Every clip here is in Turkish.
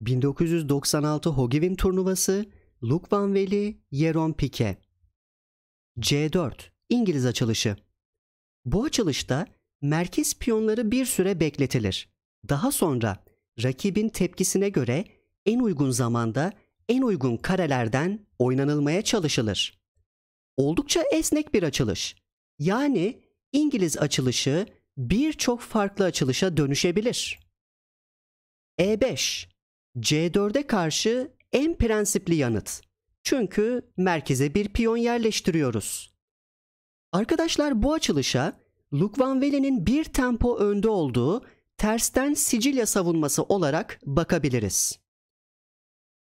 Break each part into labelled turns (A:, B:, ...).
A: 1996 Hogevim turnuvası Luke Van Veli, Jerome Pique. C4 İngiliz açılışı. Bu açılışta merkez piyonları bir süre bekletilir. Daha sonra rakibin tepkisine göre en uygun zamanda en uygun karelerden oynanılmaya çalışılır. Oldukça esnek bir açılış. Yani İngiliz açılışı birçok farklı açılışa dönüşebilir. E5 C4'e karşı en prensipli yanıt. Çünkü merkeze bir piyon yerleştiriyoruz. Arkadaşlar bu açılışa Luke Van Velen'in bir tempo önde olduğu tersten Sicilya savunması olarak bakabiliriz.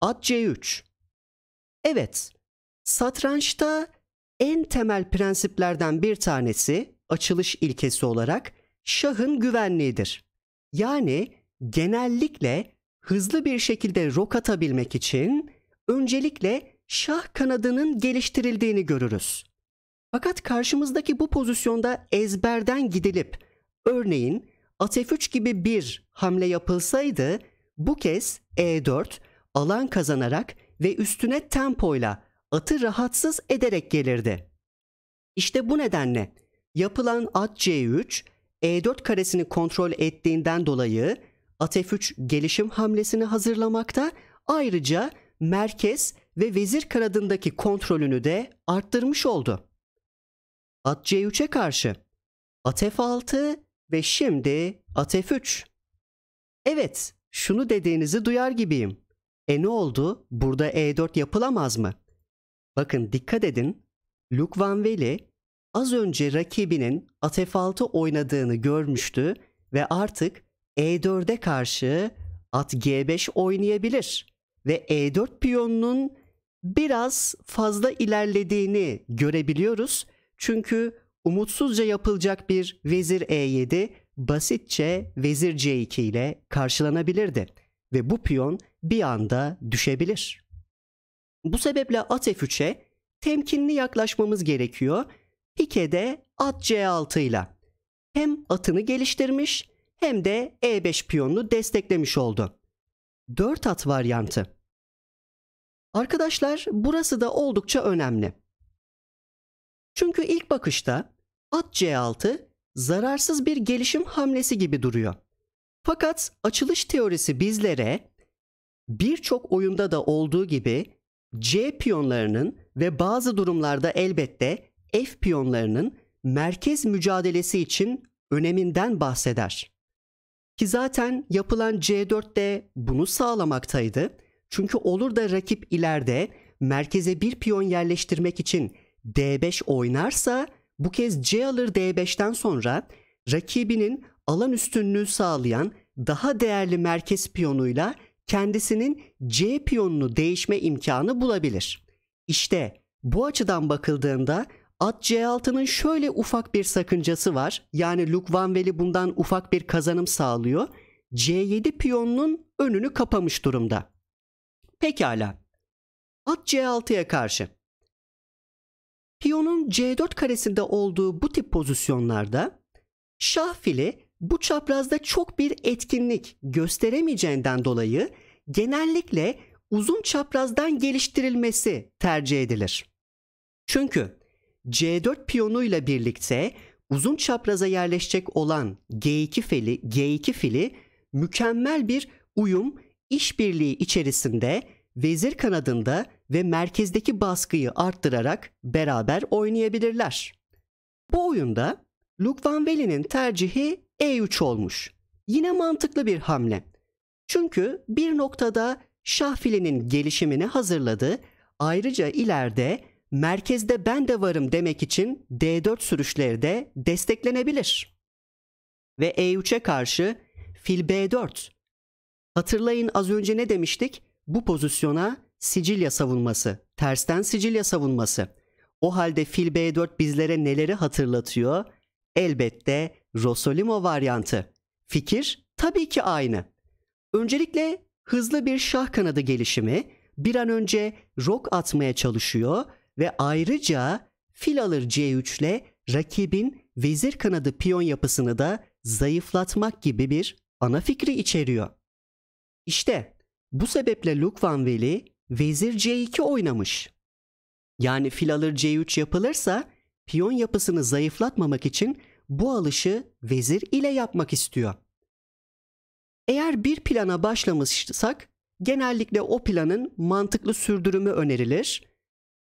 A: At C3 Evet, satrançta en temel prensiplerden bir tanesi açılış ilkesi olarak şahın güvenliğidir. Yani genellikle hızlı bir şekilde rok atabilmek için öncelikle şah kanadının geliştirildiğini görürüz. Fakat karşımızdaki bu pozisyonda ezberden gidilip örneğin at f3 gibi bir hamle yapılsaydı bu kez e4 alan kazanarak ve üstüne tempoyla atı rahatsız ederek gelirdi. İşte bu nedenle yapılan at c3 e4 karesini kontrol ettiğinden dolayı ATF-3 gelişim hamlesini hazırlamakta ayrıca merkez ve vezir kanadındaki kontrolünü de arttırmış oldu. ATC-3'e karşı ATF-6 ve şimdi ATF-3. Evet, şunu dediğinizi duyar gibiyim. E ne oldu? Burada E4 yapılamaz mı? Bakın dikkat edin. Luke Van Veli az önce rakibinin ATF-6 oynadığını görmüştü ve artık e4'e karşı at G5 oynayabilir ve E4 piyonunun biraz fazla ilerlediğini görebiliyoruz. Çünkü umutsuzca yapılacak bir vezir E7 basitçe vezir C2 ile karşılanabilirdi ve bu piyon bir anda düşebilir. Bu sebeple at F3'e temkinli yaklaşmamız gerekiyor. Pike'de at C6 ile hem atını geliştirmiş hem de E5 piyonunu desteklemiş oldu. 4 at varyantı. Arkadaşlar burası da oldukça önemli. Çünkü ilk bakışta at C6 zararsız bir gelişim hamlesi gibi duruyor. Fakat açılış teorisi bizlere birçok oyunda da olduğu gibi C piyonlarının ve bazı durumlarda elbette F piyonlarının merkez mücadelesi için öneminden bahseder. Ki zaten yapılan C4'te bunu sağlamaktaydı. Çünkü olur da rakip ileride merkeze bir piyon yerleştirmek için D5 oynarsa bu kez C alır D5'ten sonra rakibinin alan üstünlüğü sağlayan daha değerli merkez piyonuyla kendisinin C piyonunu değişme imkanı bulabilir. İşte bu açıdan bakıldığında At C6'nın şöyle ufak bir sakıncası var. Yani Luke Van Veli bundan ufak bir kazanım sağlıyor. C7 piyonunun önünü kapamış durumda. Pekala. At C6'ya karşı. Piyonun C4 karesinde olduğu bu tip pozisyonlarda şah fili bu çaprazda çok bir etkinlik gösteremeyeceğinden dolayı genellikle uzun çaprazdan geliştirilmesi tercih edilir. Çünkü C4 piyonuyla birlikte uzun çapraza yerleşecek olan G2 fili, G2 fili mükemmel bir uyum işbirliği içerisinde vezir kanadında ve merkezdeki baskıyı arttırarak beraber oynayabilirler. Bu oyunda Luke Van Veli'nin tercihi E3 olmuş. Yine mantıklı bir hamle. Çünkü bir noktada şah filinin gelişimini hazırladı. Ayrıca ileride merkezde ben de varım demek için D4 sürüşleri de desteklenebilir. Ve E3'e karşı fil B4. Hatırlayın az önce ne demiştik? Bu pozisyona Sicilya savunması, tersten Sicilya savunması. O halde fil B4 bizlere neleri hatırlatıyor? Elbette Rosolimo varyantı. Fikir tabii ki aynı. Öncelikle hızlı bir şah kanadı gelişimi, bir an önce rok atmaya çalışıyor ve ayrıca fil alır C3 ile rakibin vezir kanadı piyon yapısını da zayıflatmak gibi bir ana fikri içeriyor. İşte bu sebeple Luke Van Veli vezir C2 oynamış. Yani fil alır C3 yapılırsa piyon yapısını zayıflatmamak için bu alışı vezir ile yapmak istiyor. Eğer bir plana başlamışsak genellikle o planın mantıklı sürdürümü önerilir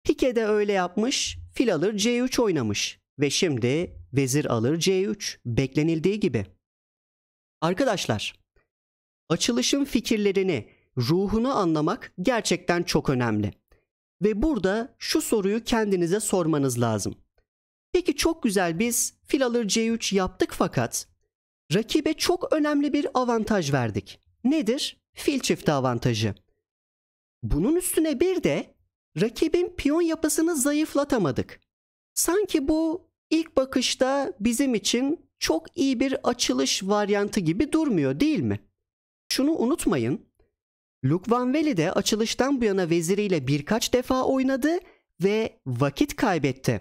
A: Pike de öyle yapmış. Fil alır C3 oynamış. Ve şimdi vezir alır C3. Beklenildiği gibi. Arkadaşlar, açılışın fikirlerini, ruhunu anlamak gerçekten çok önemli. Ve burada şu soruyu kendinize sormanız lazım. Peki çok güzel biz fil alır C3 yaptık fakat rakibe çok önemli bir avantaj verdik. Nedir? Fil çifti avantajı. Bunun üstüne bir de rakibin piyon yapısını zayıflatamadık. Sanki bu ilk bakışta bizim için çok iyi bir açılış varyantı gibi durmuyor değil mi? Şunu unutmayın. Luke Van Veli de açılıştan bu yana veziriyle birkaç defa oynadı ve vakit kaybetti.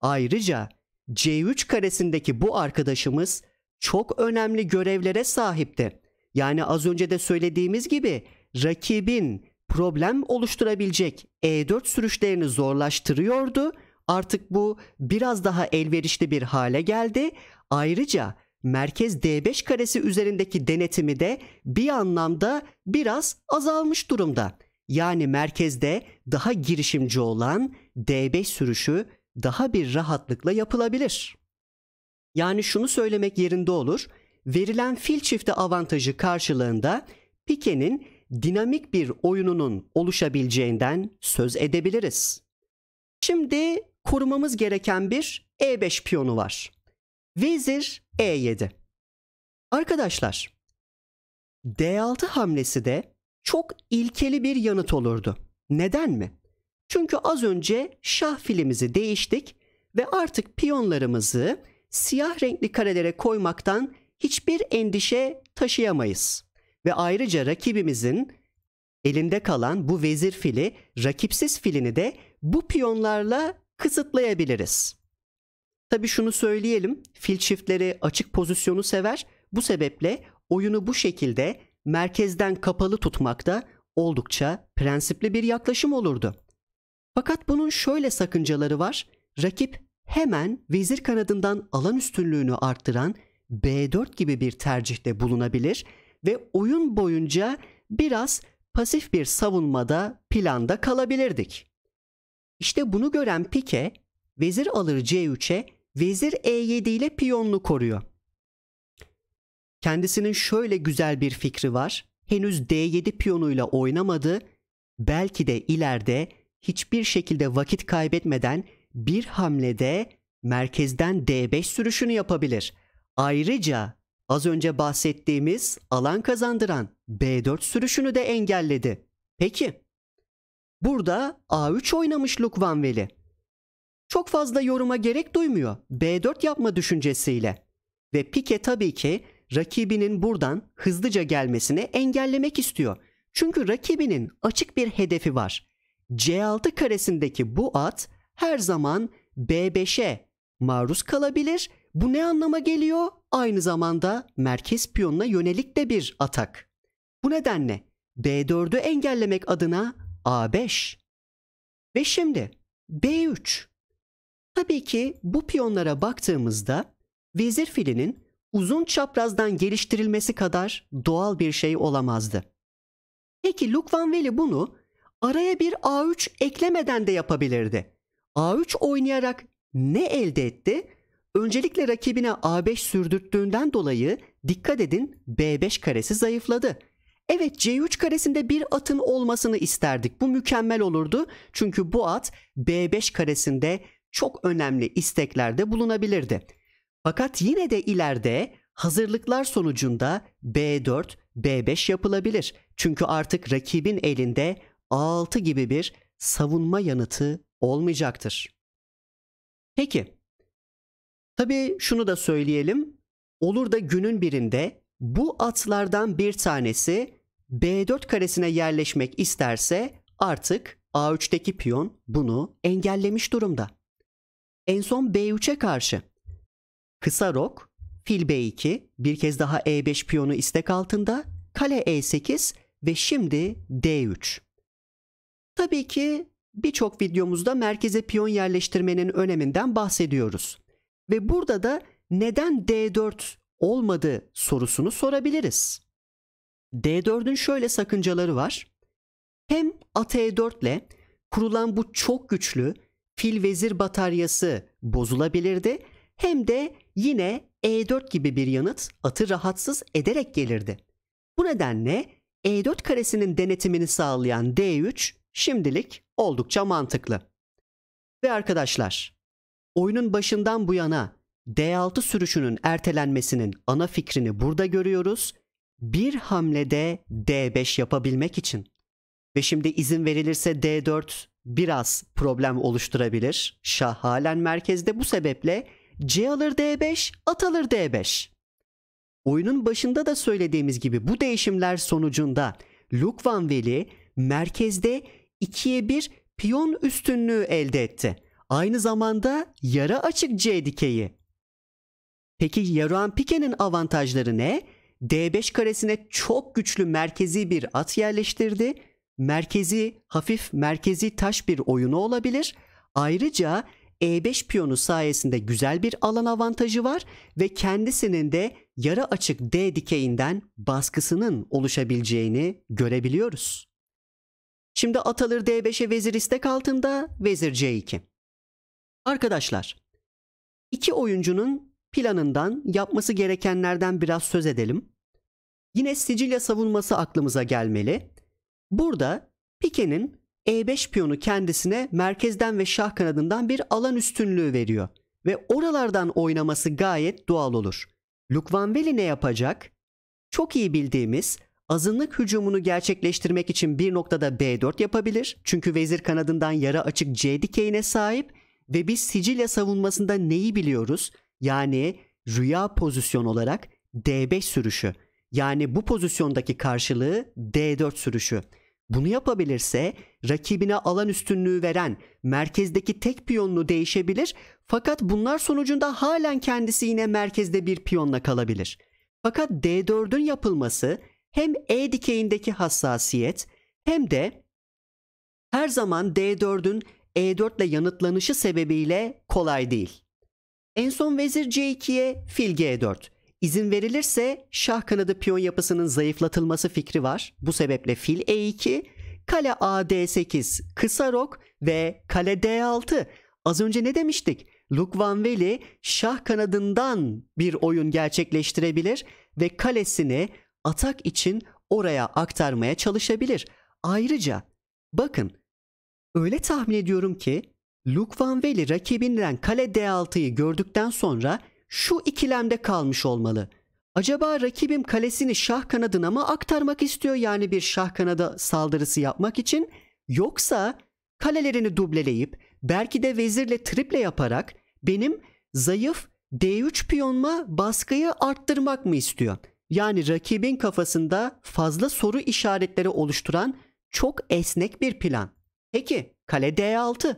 A: Ayrıca C3 karesindeki bu arkadaşımız çok önemli görevlere sahipti. Yani az önce de söylediğimiz gibi rakibin problem oluşturabilecek E4 sürüşlerini zorlaştırıyordu. Artık bu biraz daha elverişli bir hale geldi. Ayrıca merkez D5 karesi üzerindeki denetimi de bir anlamda biraz azalmış durumda. Yani merkezde daha girişimci olan D5 sürüşü daha bir rahatlıkla yapılabilir. Yani şunu söylemek yerinde olur. Verilen fil çifti avantajı karşılığında Pike'nin dinamik bir oyununun oluşabileceğinden söz edebiliriz. Şimdi korumamız gereken bir E5 piyonu var. Vezir E7. Arkadaşlar, D6 hamlesi de çok ilkeli bir yanıt olurdu. Neden mi? Çünkü az önce şah filimizi değiştik ve artık piyonlarımızı siyah renkli karelere koymaktan hiçbir endişe taşıyamayız. Ve ayrıca rakibimizin elinde kalan bu vezir fili, rakipsiz filini de bu piyonlarla kısıtlayabiliriz. Tabi şunu söyleyelim, fil çiftleri açık pozisyonu sever. Bu sebeple oyunu bu şekilde merkezden kapalı tutmakta oldukça prensipli bir yaklaşım olurdu. Fakat bunun şöyle sakıncaları var. Rakip hemen vezir kanadından alan üstünlüğünü arttıran B4 gibi bir tercihte bulunabilir ve oyun boyunca biraz pasif bir savunmada planda kalabilirdik. İşte bunu gören Pike vezir alır C3'e vezir E7 ile piyonlu koruyor. Kendisinin şöyle güzel bir fikri var. Henüz D7 piyonuyla oynamadı. Belki de ileride hiçbir şekilde vakit kaybetmeden bir hamlede merkezden D5 sürüşünü yapabilir. Ayrıca Az önce bahsettiğimiz alan kazandıran B4 sürüşünü de engelledi. Peki burada A3 oynamış Luke Van Veli. Çok fazla yoruma gerek duymuyor B4 yapma düşüncesiyle. Ve Pike tabii ki rakibinin buradan hızlıca gelmesini engellemek istiyor. Çünkü rakibinin açık bir hedefi var. C6 karesindeki bu at her zaman B5'e maruz kalabilir. Bu ne anlama geliyor? aynı zamanda merkez piyonuna yönelik de bir atak. Bu nedenle B4'ü engellemek adına A5. Ve şimdi B3. Tabii ki bu piyonlara baktığımızda vezir filinin uzun çaprazdan geliştirilmesi kadar doğal bir şey olamazdı. Peki Luke Van Veli bunu araya bir A3 eklemeden de yapabilirdi. A3 oynayarak ne elde etti? Öncelikle rakibine A5 sürdürttüğünden dolayı dikkat edin B5 karesi zayıfladı. Evet C3 karesinde bir atın olmasını isterdik. Bu mükemmel olurdu. Çünkü bu at B5 karesinde çok önemli isteklerde bulunabilirdi. Fakat yine de ileride hazırlıklar sonucunda B4, B5 yapılabilir. Çünkü artık rakibin elinde A6 gibi bir savunma yanıtı olmayacaktır. Peki Tabii şunu da söyleyelim. Olur da günün birinde bu atlardan bir tanesi B4 karesine yerleşmek isterse artık A3'teki piyon bunu engellemiş durumda. En son B3'e karşı kısa rok, fil B2, bir kez daha E5 piyonu istek altında, kale E8 ve şimdi D3. Tabii ki birçok videomuzda merkeze piyon yerleştirmenin öneminden bahsediyoruz. Ve burada da neden D4 olmadı sorusunu sorabiliriz. D4'ün şöyle sakıncaları var. Hem AT4 e ile kurulan bu çok güçlü fil vezir bataryası bozulabilirdi hem de yine E4 gibi bir yanıt atı rahatsız ederek gelirdi. Bu nedenle E4 karesinin denetimini sağlayan D3 şimdilik oldukça mantıklı. Ve arkadaşlar Oyunun başından bu yana D6 sürüşünün ertelenmesinin ana fikrini burada görüyoruz. Bir hamlede D5 yapabilmek için. Ve şimdi izin verilirse D4 biraz problem oluşturabilir. Şah halen merkezde bu sebeple C alır D5, at alır D5. Oyunun başında da söylediğimiz gibi bu değişimler sonucunda Luke Van Veli merkezde 2'ye 1 piyon üstünlüğü elde etti aynı zamanda yara açık C dikeyi. Peki Yaruan Pike'nin avantajları ne? D5 karesine çok güçlü merkezi bir at yerleştirdi. Merkezi, hafif merkezi taş bir oyunu olabilir. Ayrıca e5 piyonu sayesinde güzel bir alan avantajı var ve kendisinin de yara açık D dikeyinden baskısının oluşabileceğini görebiliyoruz. Şimdi at alır D5'e vezir istek altında, vezir C2. Arkadaşlar, iki oyuncunun planından, yapması gerekenlerden biraz söz edelim. Yine Sicilya savunması aklımıza gelmeli. Burada Pike'nin E5 piyonu kendisine merkezden ve şah kanadından bir alan üstünlüğü veriyor ve oralardan oynaması gayet doğal olur. Lukvanveli ne yapacak? Çok iyi bildiğimiz azınlık hücumunu gerçekleştirmek için bir noktada B4 yapabilir. Çünkü vezir kanadından yara açık C dikeyine sahip ve biz Sicilya savunmasında neyi biliyoruz? Yani rüya pozisyon olarak D5 sürüşü. Yani bu pozisyondaki karşılığı D4 sürüşü. Bunu yapabilirse rakibine alan üstünlüğü veren merkezdeki tek piyonlu değişebilir fakat bunlar sonucunda halen kendisi yine merkezde bir piyonla kalabilir. Fakat D4'ün yapılması hem E dikeyindeki hassasiyet hem de her zaman D4'ün e4 ile yanıtlanışı sebebiyle kolay değil. En son vezir C2'ye fil G4. İzin verilirse şah kanadı piyon yapısının zayıflatılması fikri var. Bu sebeple fil E2, kale A D8, kısa rok ve kale D6. Az önce ne demiştik? Luke Van Veli şah kanadından bir oyun gerçekleştirebilir ve kalesini atak için oraya aktarmaya çalışabilir. Ayrıca bakın Öyle tahmin ediyorum ki Luke Van Veli rakibinden kale D6'yı gördükten sonra şu ikilemde kalmış olmalı. Acaba rakibim kalesini şah kanadına mı aktarmak istiyor yani bir şah kanada saldırısı yapmak için yoksa kalelerini dubleleyip belki de vezirle triple yaparak benim zayıf D3 piyonuma baskıyı arttırmak mı istiyor? Yani rakibin kafasında fazla soru işaretleri oluşturan çok esnek bir plan. Peki kale D6.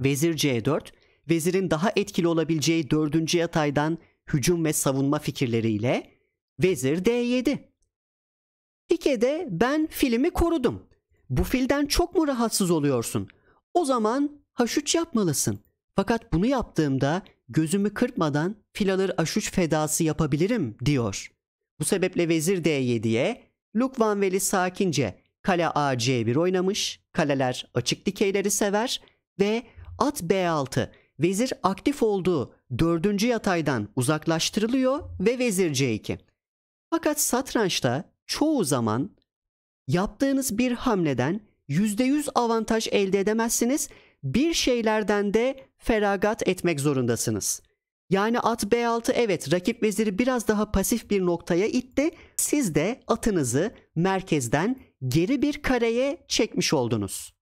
A: Vezir C4, vezirin daha etkili olabileceği dördüncü yataydan hücum ve savunma fikirleriyle vezir D7. Pike'de ben filimi korudum. Bu filden çok mu rahatsız oluyorsun? O zaman H3 yapmalısın. Fakat bunu yaptığımda gözümü kırpmadan fil alır H3 fedası yapabilirim diyor. Bu sebeple vezir D7'ye Lukvanveli sakince Kale A C1 oynamış. Kaleler açık dikeyleri sever ve at B6. Vezir aktif olduğu dördüncü yataydan uzaklaştırılıyor ve vezir C2. Fakat satrançta çoğu zaman yaptığınız bir hamleden %100 avantaj elde edemezsiniz. Bir şeylerden de feragat etmek zorundasınız. Yani at B6 evet rakip veziri biraz daha pasif bir noktaya itti. Siz de atınızı merkezden geri bir kareye çekmiş oldunuz.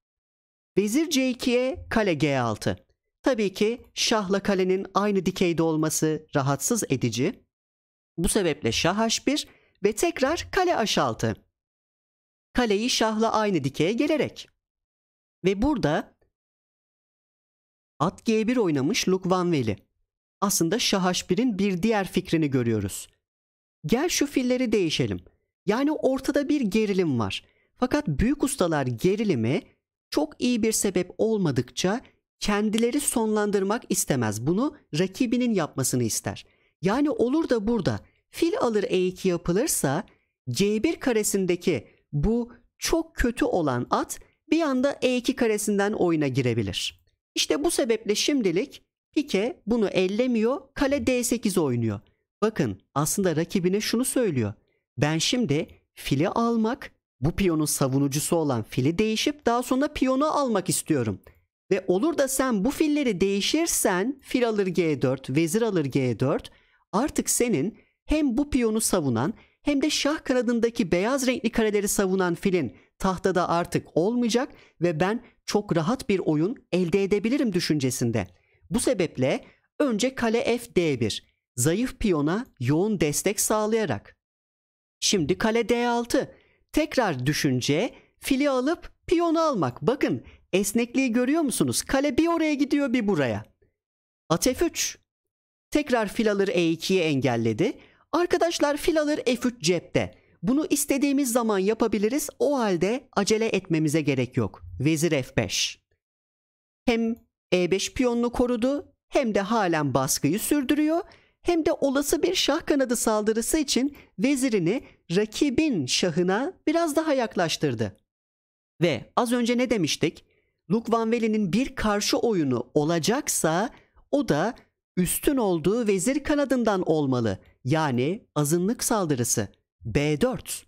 A: Vezir C2'ye kale G6. Tabii ki şahla kalenin aynı dikeyde olması rahatsız edici. Bu sebeple şah H1 ve tekrar kale H6. Kaleyi şahla aynı dikeye gelerek. Ve burada at G1 oynamış Luke Van Veli. Aslında şah H1'in bir diğer fikrini görüyoruz. Gel şu filleri değişelim.'' Yani ortada bir gerilim var. Fakat büyük ustalar gerilimi çok iyi bir sebep olmadıkça kendileri sonlandırmak istemez. Bunu rakibinin yapmasını ister. Yani olur da burada fil alır e2 yapılırsa c1 karesindeki bu çok kötü olan at bir anda e2 karesinden oyuna girebilir. İşte bu sebeple şimdilik Pike bunu ellemiyor, kale d8 oynuyor. Bakın aslında rakibine şunu söylüyor. Ben şimdi fili almak, bu piyonun savunucusu olan fili değişip daha sonra piyonu almak istiyorum. Ve olur da sen bu filleri değişirsen fil alır G4, vezir alır G4. Artık senin hem bu piyonu savunan hem de şah kanadındaki beyaz renkli kareleri savunan filin tahtada artık olmayacak ve ben çok rahat bir oyun elde edebilirim düşüncesinde. Bu sebeple önce kale f d1 zayıf piyona yoğun destek sağlayarak Şimdi kale D6. Tekrar düşünce fili alıp piyonu almak. Bakın esnekliği görüyor musunuz? Kale bir oraya gidiyor bir buraya. At F3. Tekrar fil alır E2'yi engelledi. Arkadaşlar fil alır F3 cepte. Bunu istediğimiz zaman yapabiliriz. O halde acele etmemize gerek yok. Vezir F5. Hem E5 piyonunu korudu hem de halen baskıyı sürdürüyor hem de olası bir şah kanadı saldırısı için vezirini rakibin şahına biraz daha yaklaştırdı. Ve az önce ne demiştik? Luk Van Veli'nin bir karşı oyunu olacaksa o da üstün olduğu vezir kanadından olmalı. Yani azınlık saldırısı. B4.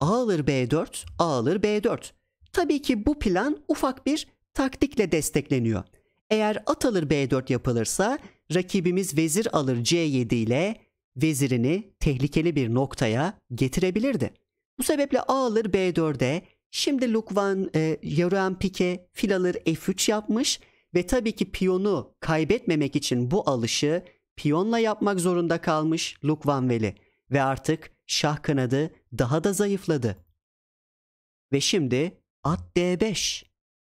A: A alır B4, A alır B4. Tabii ki bu plan ufak bir taktikle destekleniyor. Eğer at alır B4 yapılırsa rakibimiz vezir alır c7 ile vezirini tehlikeli bir noktaya getirebilirdi. Bu sebeple a alır b4'e şimdi Lukvan e, Yoran Pike fil alır f3 yapmış ve tabii ki piyonu kaybetmemek için bu alışı piyonla yapmak zorunda kalmış Lukvan Veli ve artık şah kanadı daha da zayıfladı. Ve şimdi at d5.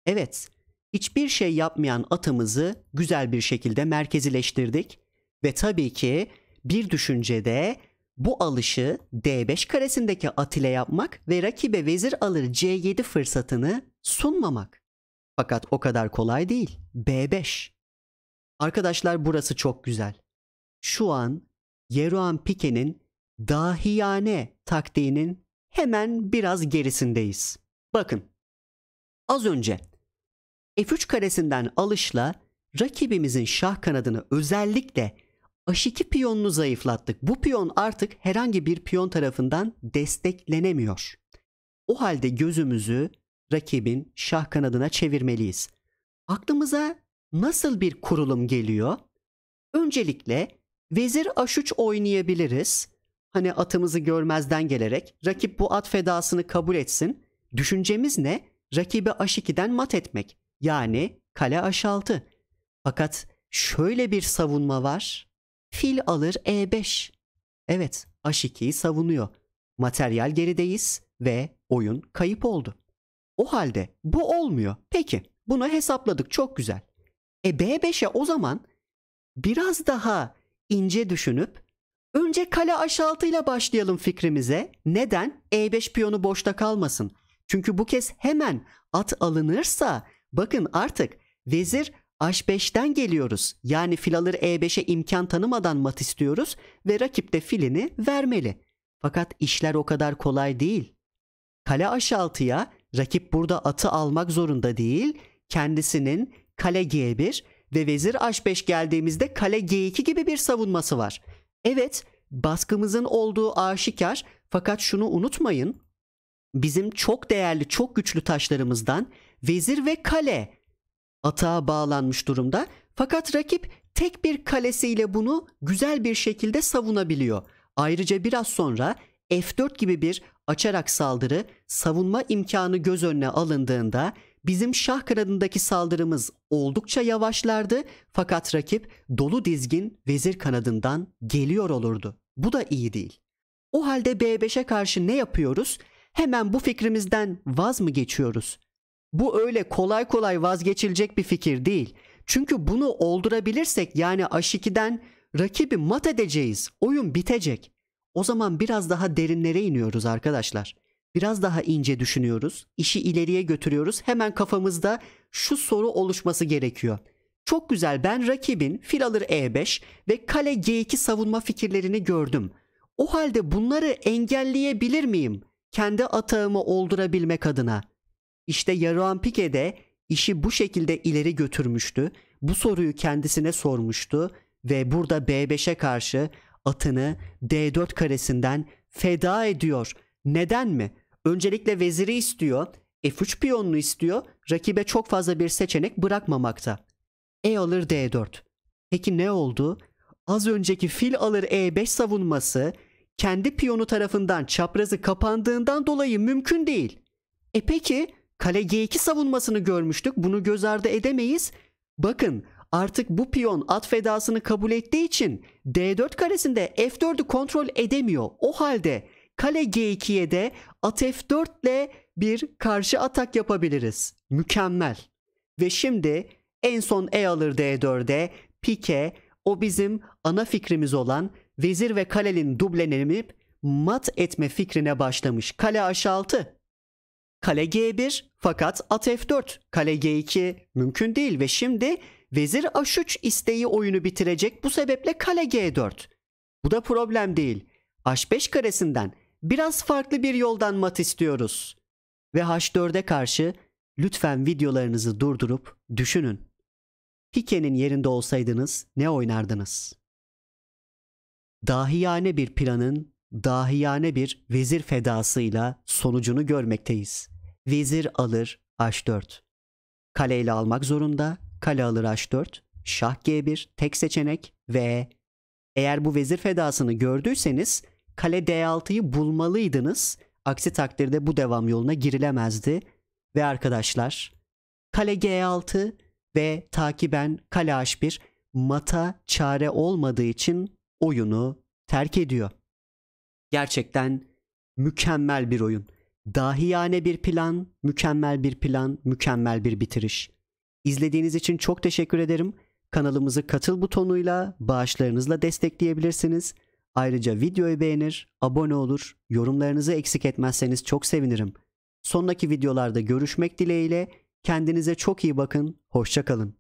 A: Evet, hiçbir şey yapmayan atımızı güzel bir şekilde merkezileştirdik ve tabii ki bir düşüncede bu alışı D5 karesindeki at ile yapmak ve rakibe vezir alır C7 fırsatını sunmamak. Fakat o kadar kolay değil. B5. Arkadaşlar burası çok güzel. Şu an Yeruan Pike'nin dahiyane taktiğinin hemen biraz gerisindeyiz. Bakın. Az önce F3 karesinden alışla rakibimizin şah kanadını özellikle H2 piyonunu zayıflattık. Bu piyon artık herhangi bir piyon tarafından desteklenemiyor. O halde gözümüzü rakibin şah kanadına çevirmeliyiz. Aklımıza nasıl bir kurulum geliyor? Öncelikle vezir H3 oynayabiliriz. Hani atımızı görmezden gelerek rakip bu at fedasını kabul etsin. Düşüncemiz ne? Rakibi H2'den mat etmek yani kale h6. Fakat şöyle bir savunma var. Fil alır e5. Evet h2'yi savunuyor. Materyal gerideyiz ve oyun kayıp oldu. O halde bu olmuyor. Peki bunu hesapladık çok güzel. E B5'e o zaman biraz daha ince düşünüp önce kale h6 başlayalım fikrimize. Neden? E5 piyonu boşta kalmasın. Çünkü bu kez hemen at alınırsa Bakın artık vezir H5'ten geliyoruz. Yani fil alır E5'e imkan tanımadan mat istiyoruz ve rakip de filini vermeli. Fakat işler o kadar kolay değil. Kale H6'ya rakip burada atı almak zorunda değil, kendisinin kale G1 ve vezir H5 geldiğimizde kale G2 gibi bir savunması var. Evet, baskımızın olduğu aşikar fakat şunu unutmayın. Bizim çok değerli, çok güçlü taşlarımızdan vezir ve kale atağa bağlanmış durumda. Fakat rakip tek bir kalesiyle bunu güzel bir şekilde savunabiliyor. Ayrıca biraz sonra F4 gibi bir açarak saldırı savunma imkanı göz önüne alındığında bizim şah kanadındaki saldırımız oldukça yavaşlardı fakat rakip dolu dizgin vezir kanadından geliyor olurdu. Bu da iyi değil. O halde B5'e karşı ne yapıyoruz? Hemen bu fikrimizden vaz mı geçiyoruz? Bu öyle kolay kolay vazgeçilecek bir fikir değil. Çünkü bunu oldurabilirsek yani H2'den rakibi mat edeceğiz. Oyun bitecek. O zaman biraz daha derinlere iniyoruz arkadaşlar. Biraz daha ince düşünüyoruz. İşi ileriye götürüyoruz. Hemen kafamızda şu soru oluşması gerekiyor. Çok güzel ben rakibin fil alır E5 ve kale G2 savunma fikirlerini gördüm. O halde bunları engelleyebilir miyim? Kendi atağımı oldurabilmek adına. İşte Yaroan Pike de işi bu şekilde ileri götürmüştü. Bu soruyu kendisine sormuştu ve burada B5'e karşı atını D4 karesinden feda ediyor. Neden mi? Öncelikle veziri istiyor, F3 piyonunu istiyor, rakibe çok fazla bir seçenek bırakmamakta. E alır D4. Peki ne oldu? Az önceki fil alır E5 savunması kendi piyonu tarafından çaprazı kapandığından dolayı mümkün değil. E peki Kale G2 savunmasını görmüştük. Bunu göz ardı edemeyiz. Bakın artık bu piyon at fedasını kabul ettiği için D4 karesinde F4'ü kontrol edemiyor. O halde kale G2'ye de at F4 ile bir karşı atak yapabiliriz. Mükemmel. Ve şimdi en son E alır D4'e pike o bizim ana fikrimiz olan vezir ve kalenin dublenimi mat etme fikrine başlamış. Kale H6 Kale G1 fakat at F4. Kale G2 mümkün değil ve şimdi vezir h 3 isteği oyunu bitirecek. Bu sebeple kale G4. Bu da problem değil. H5 karesinden biraz farklı bir yoldan mat istiyoruz. Ve H4'e karşı lütfen videolarınızı durdurup düşünün. Pike'nin yerinde olsaydınız ne oynardınız? Dahiyane bir planın dahiyane bir vezir fedasıyla sonucunu görmekteyiz. Vezir alır h4. Kaleyle almak zorunda. Kale alır h4. Şah g1 tek seçenek ve eğer bu vezir fedasını gördüyseniz kale d6'yı bulmalıydınız. Aksi takdirde bu devam yoluna girilemezdi. Ve arkadaşlar kale g6 ve takiben kale h1 mata çare olmadığı için oyunu terk ediyor. Gerçekten mükemmel bir oyun. Dahiyane bir plan, mükemmel bir plan, mükemmel bir bitiriş. İzlediğiniz için çok teşekkür ederim. Kanalımızı katıl butonuyla, bağışlarınızla destekleyebilirsiniz. Ayrıca videoyu beğenir, abone olur, yorumlarınızı eksik etmezseniz çok sevinirim. Sonraki videolarda görüşmek dileğiyle kendinize çok iyi bakın, hoşçakalın.